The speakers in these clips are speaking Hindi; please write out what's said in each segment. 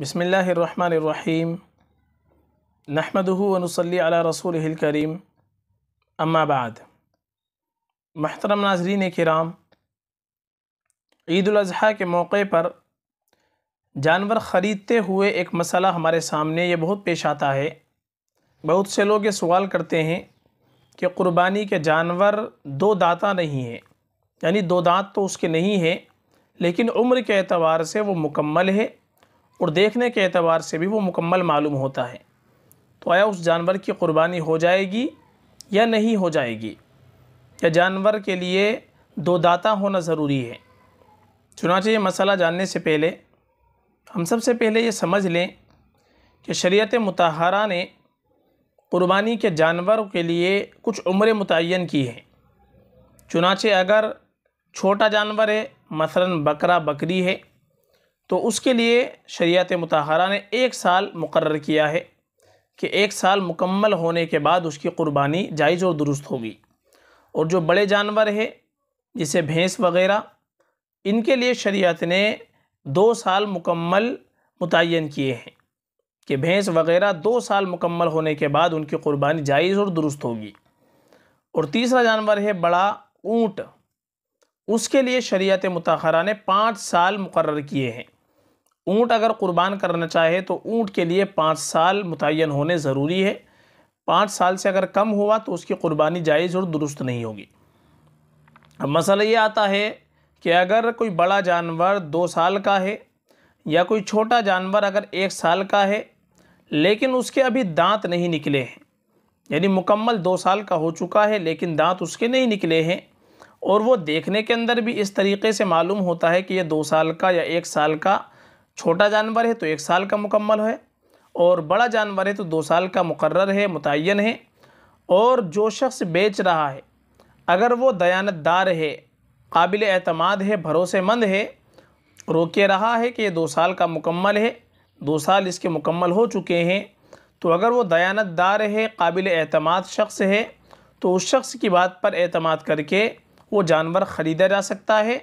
बसमीम नहमदूनसली रसूल करीम अम्माबाद महतरम नाजरीन कराम ईदाजी के मौके पर जानवर ख़रीदते हुए एक मसला हमारे सामने ये बहुत पेश आता है बहुत से लोग ये सवाल करते हैं कि क़ुरबानी के जानवर दो दाता नहीं हैं यानी दो दांत तो उसके नहीं हैं लेकिन उम्र के अतबार से वो मुकम्मल है और देखने के अतबार से भी वो मुकम्मल मालूम होता है तो आया उस जानवर की क़ुरबानी हो जाएगी या नहीं हो जाएगी या जानवर के लिए दो दाता होना ज़रूरी है चुनाचे ये मसला जानने से पहले हम सबसे पहले ये समझ लें कि शरीत मतहरा ने क़ुरबानी के जानवर के लिए कुछ उम्र मुतन की हैं चुनाचे अगर छोटा जानवर है मसला बकरा बकरी है तो उसके लिए शरीयत मतहरा ने एक साल मुकर किया है कि एक साल मुकम्मल होने के बाद उसकी क़ुरबानी जायज़ और दुरुस्त होगी और जो बड़े जानवर है जैसे भैंस वगैरह इनके लिए शरीयत ने दो साल मुकम्मल मुतन किए हैं कि भैंस वगैरह दो साल मुकम्मल होने के बाद उनकी क़ुरबानी जायज़ और दुरुस्त होगी और तीसरा जानवर है बड़ा ऊँट उसके लिए शरीयत मतहरा ने पाँच साल मुकर किए हैं ऊँट अगर कुर्बान करना चाहे तो ऊँट के लिए पाँच साल मुतन होने ज़रूरी है पाँच साल से अगर कम हुआ तो उसकी क़ुरबानी जायज़ और दुरुस्त नहीं होगी अब मसला ये आता है कि अगर कोई बड़ा जानवर दो साल का है या कोई छोटा जानवर अगर एक साल का है लेकिन उसके अभी दांत नहीं निकले हैं यानी मुकम्मल दो साल का हो चुका है लेकिन दांत उसके नहीं निकले हैं और वो देखने के अंदर भी इस तरीके से मालूम होता है कि ये दो साल का या एक साल का छोटा जानवर है तो एक साल का मुकम्मल है और बड़ा जानवर है तो दो साल का मुकर्र है मुतन है और जो शख्स बेच रहा है अगर वो दयानतदार है काबिल अतमाद है भरोसेमंद है रोके रहा है कि ये दो साल का मुकम्मल है दो साल इसके मुकम्मल हो चुके हैं तो अगर वो दयानतदार है काबिल अतमाद शख्स है तो उस शख्स की बात पर अतमाद करके वो जानवर ख़रीदा जा सकता है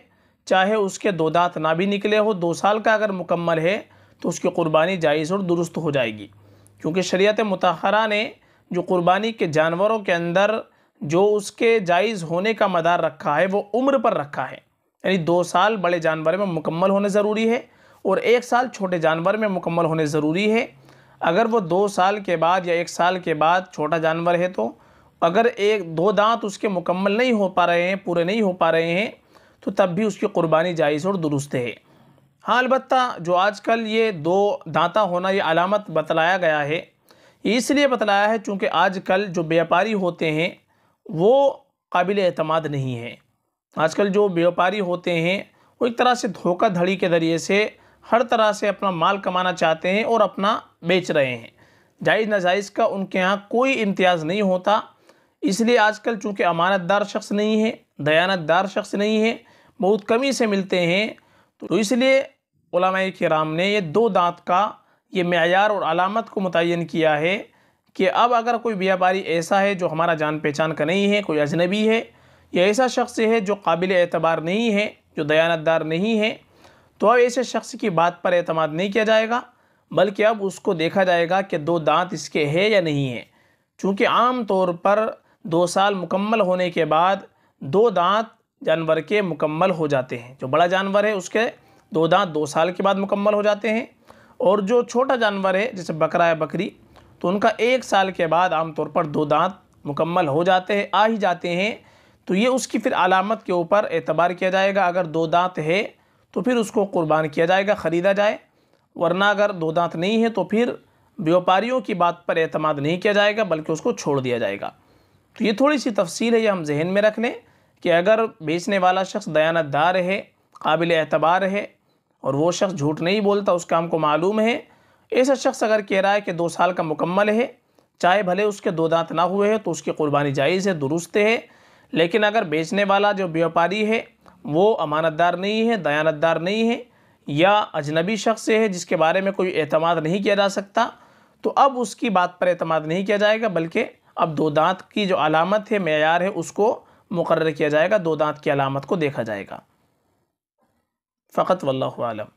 चाहे उसके दो दांत ना भी निकले हो दो साल का अगर मुकम्मल है तो उसकी क़ुरबानी जायज़ और दुरुस्त हो जाएगी क्योंकि शरीयत मतहरा ने जो क़ुरबानी के जानवरों के अंदर जो उसके जायज़ होने का मदार रखा है वो उम्र पर रखा है यानी दो साल बड़े जानवर में मुकम्मल होने ज़रूरी है और एक साल छोटे जानवर में मुकम्मल होने ज़रूरी है अगर वो दो साल के बाद या एक साल के बाद छोटा जानवर है तो अगर एक दो दांत उसके मुकम्मल नहीं हो पा रहे हैं पूरे नहीं हो पा रहे हैं तो तब भी उसकी क़ुरबानी जायज़ और दुरुस्त है हाँ अलबत् जो आजकल ये दो दाँता होना ये अलामत बतलाया गया है ये इसलिए बतलाया है चूँकि आज कल जो व्यापारी होते हैं वो काबिल अतमाद नहीं है आजकल जो व्यापारी होते हैं वो एक तरह से धोखा धड़ी के ज़रिए से हर तरह से अपना माल कमाना चाहते हैं और अपना बेच रहे हैं जायज़ नाजायज़ का उनके यहाँ कोई इम्तियाज़ नहीं होता इसलिए आजकल चूँकि अमानतदार शख्स नहीं है दयानतदार शख्स नहीं है बहुत कमी से मिलते हैं तो इसलिए कराम ने ये दो दांत का ये मैार और अलामत को मुतन किया है कि अब अगर कोई व्यापारी ऐसा है जो हमारा जान पहचान का नहीं है कोई अजनबी है या ऐसा शख्स है जो काबिल एतबार नहीं है जो दयानतदार नहीं है तो अब ऐसे शख्स की बात पर अतमाद नहीं किया जाएगा बल्कि अब उसको देखा जाएगा कि दो दांत इसके है या नहीं है चूँकि आम तौर पर दो साल मुकम्मल होने के बाद दो दांत जानवर के मुकम्मल हो जाते हैं जो बड़ा जानवर है उसके दो दांत दो साल के बाद मुकम्मल हो जाते हैं और जो छोटा जानवर है जैसे बकरा या बकरी तो उनका एक साल के बाद आमतौर पर दो दांत मुकम्मल हो जाते हैं आ ही जाते हैं तो ये उसकी फिर अलामत के ऊपर एतबार किया जाएगा अगर दो दांत है तो फिर उसको कुर्बान किया जाएगा ख़रीदा जाए वरना अगर दो दांत नहीं है तो फिर व्यापारियों की बात पर अतमाद नहीं किया जाएगा बल्कि उसको छोड़ दिया जाएगा तो ये थोड़ी सी तफसील है ये हम जहन में रख लें कि अगर बेचने वाला शख्स दयानतदार है काबिल एतबार है और वो शख्स झूठ नहीं बोलता उसका हमको मालूम है ऐसा शख्स अगर कह रहा है कि दो साल का मुकम्मल है चाहे भले उसके दो दांत ना हुए हैं तो उसकी कुर्बानी जायज़ है दुरुस्त है लेकिन अगर बेचने वाला जो व्यापारी है वो अमानतदार नहीं है दयानतदार नहीं है या अजनबी शख्स है जिसके बारे में कोई अतमाद नहीं किया जा सकता तो अब उसकी बात पर अतमाद नहीं किया जाएगा बल्कि अब दो दांत की जो अलामत है मैार है उसको मुकर किया जाएगा दो दांत की अलामत को देखा जाएगा फ़कत वल्लम